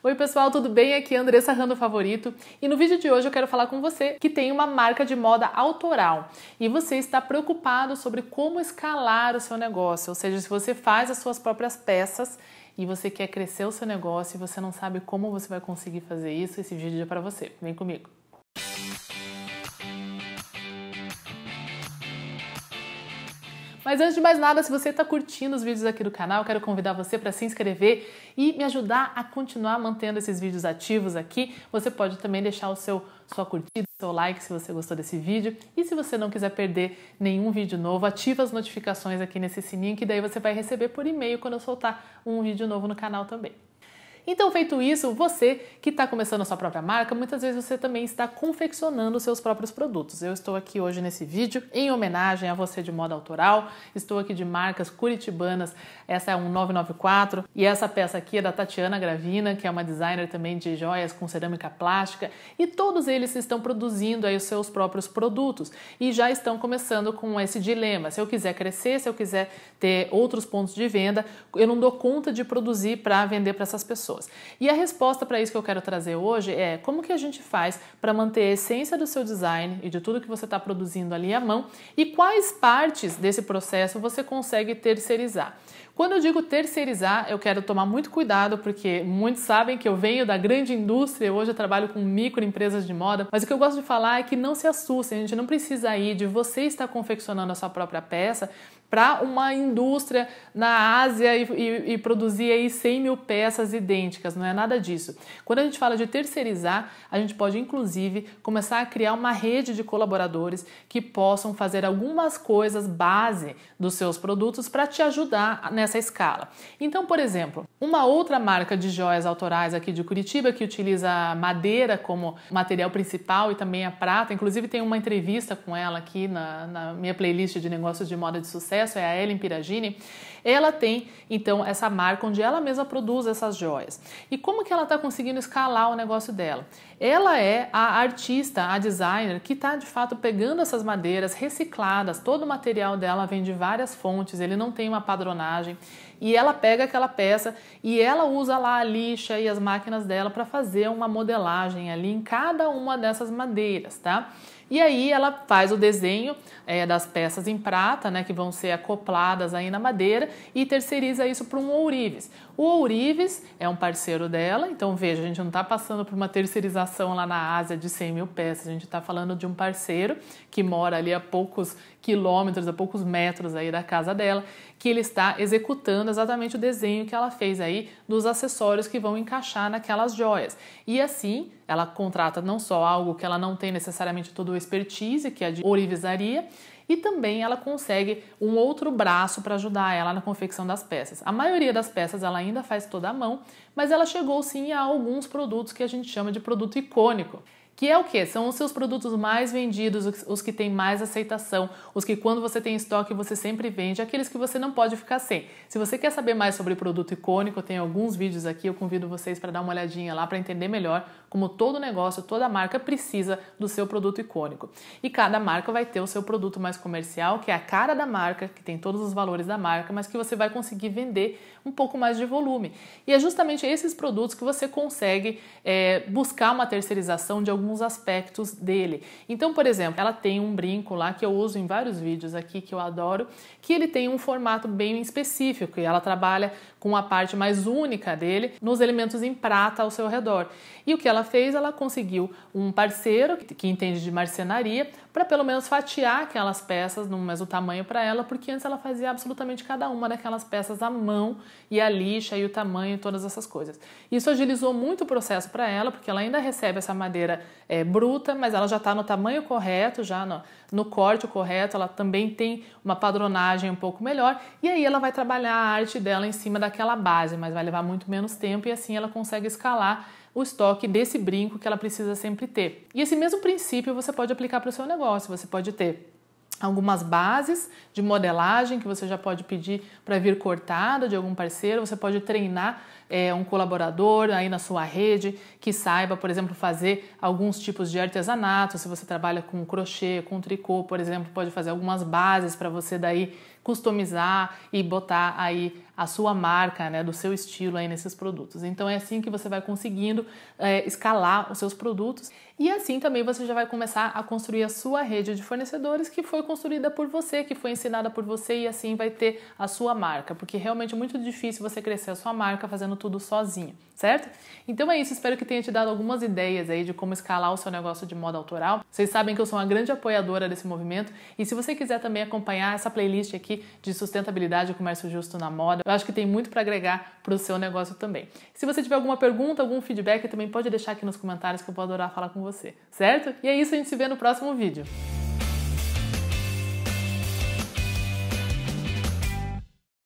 Oi pessoal, tudo bem? Aqui é Andressa Rando Favorito e no vídeo de hoje eu quero falar com você que tem uma marca de moda autoral e você está preocupado sobre como escalar o seu negócio, ou seja, se você faz as suas próprias peças e você quer crescer o seu negócio e você não sabe como você vai conseguir fazer isso, esse vídeo é para você. Vem comigo. Mas antes de mais nada, se você está curtindo os vídeos aqui do canal, quero convidar você para se inscrever e me ajudar a continuar mantendo esses vídeos ativos aqui. Você pode também deixar o seu sua curtida, seu like se você gostou desse vídeo. E se você não quiser perder nenhum vídeo novo, ativa as notificações aqui nesse sininho que daí você vai receber por e-mail quando eu soltar um vídeo novo no canal também. Então, feito isso, você que está começando a sua própria marca, muitas vezes você também está confeccionando seus próprios produtos. Eu estou aqui hoje nesse vídeo em homenagem a você de moda autoral, estou aqui de marcas curitibanas, essa é um 994 e essa peça aqui é da Tatiana Gravina, que é uma designer também de joias com cerâmica plástica e todos eles estão produzindo aí os seus próprios produtos e já estão começando com esse dilema, se eu quiser crescer, se eu quiser ter outros pontos de venda, eu não dou conta de produzir para vender para essas pessoas pessoas. E a resposta para isso que eu quero trazer hoje é como que a gente faz para manter a essência do seu design e de tudo que você está produzindo ali à mão e quais partes desse processo você consegue terceirizar. Quando eu digo terceirizar, eu quero tomar muito cuidado, porque muitos sabem que eu venho da grande indústria, hoje eu trabalho com microempresas de moda, mas o que eu gosto de falar é que não se assustem, a gente não precisa ir de você estar confeccionando a sua própria peça para uma indústria na Ásia e, e, e, produzir aí 100 mil peças idênticas, não é nada disso. Quando a gente fala de terceirizar, a gente pode inclusive começar a criar uma rede de colaboradores que possam fazer algumas coisas base dos seus produtos para te ajudar nessa escala. Então, por exemplo, uma outra marca de joias autorais aqui de Curitiba que utiliza madeira como material principal e também a prata, inclusive tem uma entrevista com ela aqui na, na minha playlist de negócios de moda de sucesso, é a Ellen Piragini. Ela tem então essa marca onde ela mesma produz essas joias. E como que ela está conseguindo escalar o negócio dela? Ela é a artista, a designer que está de fato pegando essas madeiras recicladas, todo o material dela vem de várias fontes, ele não tem uma padronagem e ela pega aquela peça e ela usa lá a lixa e as máquinas dela para fazer uma modelagem ali em cada uma dessas madeiras, tá? E aí ela faz o desenho é, das peças em prata, né, que vão ser acopladas aí na madeira e terceiriza isso para um ourives. O ourives é um parceiro dela, então veja, a gente não está passando por uma terceirização lá na Ásia de 100 mil peças, a gente está falando de um parceiro que mora ali a poucos quilômetros, a poucos metros aí da casa dela, que ele está executando exatamente o desenho que ela fez aí dos acessórios que vão encaixar naquelas joias. E assim, ela contrata não só algo que ela não tem necessariamente todo expertise, que é de orivesaria, e também ela consegue um outro braço para ajudar ela na confecção das peças. A maioria das peças ela ainda faz toda a mão, mas ela chegou sim a alguns produtos que a gente chama de produto icônico que é o que? São os seus produtos mais vendidos, os que têm mais aceitação, os que quando você tem estoque você sempre vende, aqueles que você não pode ficar sem. Se você quer saber mais sobre produto icônico, tem alguns vídeos aqui, eu convido vocês para dar uma olhadinha lá para entender melhor como todo negócio, toda marca precisa do seu produto icônico. E cada marca vai ter o seu produto mais comercial, que é a cara da marca, que tem todos os valores da marca, mas que você vai conseguir vender um pouco mais de volume. E é justamente esses produtos que você consegue é, buscar uma terceirização de algum alguns aspectos dele. Então, por exemplo, ela tem um brinco lá que eu uso em vários vídeos aqui que eu adoro, que ele tem um formato bem específico e ela trabalha com a parte mais única dele nos elementos em prata ao seu redor. E o que ela fez? Ela conseguiu um parceiro que entende de marcenaria para pelo menos fatiar aquelas peças no mesmo tamanho para ela, porque antes ela fazia absolutamente cada uma daquelas peças à mão e a lixa e o tamanho e todas essas coisas. Isso agilizou muito o processo para ela, porque ela ainda recebe essa madeira é, bruta, mas ela já está no tamanho correto, já no, no corte correto, ela também tem uma padronagem um pouco melhor, e aí ela vai trabalhar a arte dela em cima daquela base, mas vai levar muito menos tempo e assim ela consegue escalar o estoque desse brinco que ela precisa sempre ter. E esse mesmo princípio você pode aplicar para o seu negócio, você pode ter algumas bases de modelagem que você já pode pedir para vir cortada de algum parceiro. Você pode treinar é, um colaborador aí na sua rede que saiba, por exemplo, fazer alguns tipos de artesanato. Se você trabalha com crochê, com tricô, por exemplo, pode fazer algumas bases para você daí customizar e botar aí a sua marca, né, do seu estilo aí nesses produtos. Então é assim que você vai conseguindo é, escalar os seus produtos e assim também você já vai começar a construir a sua rede de fornecedores que foi construída por você, que foi ensinada por você e assim vai ter a sua marca, porque realmente é muito difícil você crescer a sua marca fazendo tudo sozinho, certo? Então é isso, espero que tenha te dado algumas ideias aí de como escalar o seu negócio de moda autoral. Vocês sabem que eu sou uma grande apoiadora desse movimento e se você quiser também acompanhar essa playlist aqui de sustentabilidade e comércio justo na moda, eu acho que tem muito para agregar para o seu negócio também. Se você tiver alguma pergunta, algum feedback, também pode deixar aqui nos comentários que eu vou adorar falar com você, certo? E é isso, a gente se vê no próximo vídeo.